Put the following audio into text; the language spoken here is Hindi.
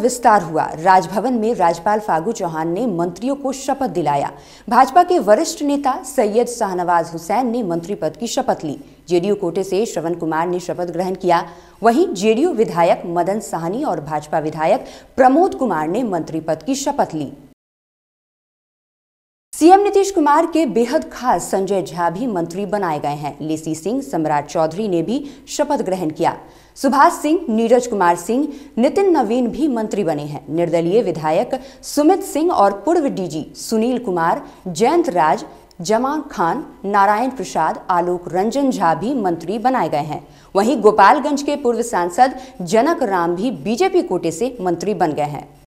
विस्तार हुआ राजभवन में राज्यपाल फागू चौहान ने मंत्रियों को शपथ दिलाया भाजपा के वरिष्ठ नेता सैयद शाहनवाज हुसैन ने मंत्री पद की शपथ ली जेडीयू कोटे से श्रवण कुमार ने शपथ ग्रहण किया वहीं जेडीयू विधायक मदन साहनी और भाजपा विधायक प्रमोद कुमार ने मंत्री पद की शपथ ली सीएम नीतीश कुमार के बेहद खास संजय झा भी मंत्री बनाए गए हैं लेसी सिंह सम्राट चौधरी ने भी शपथ ग्रहण किया सुभाष सिंह नीरज कुमार सिंह नितिन नवीन भी मंत्री बने हैं निर्दलीय विधायक सुमित सिंह और पूर्व डीजी सुनील कुमार जयंत राज जमा खान नारायण प्रसाद आलोक रंजन झा भी मंत्री बनाए गए हैं वहीं गोपालगंज के पूर्व सांसद जनक राम भी बीजेपी कोटे से मंत्री बन गए हैं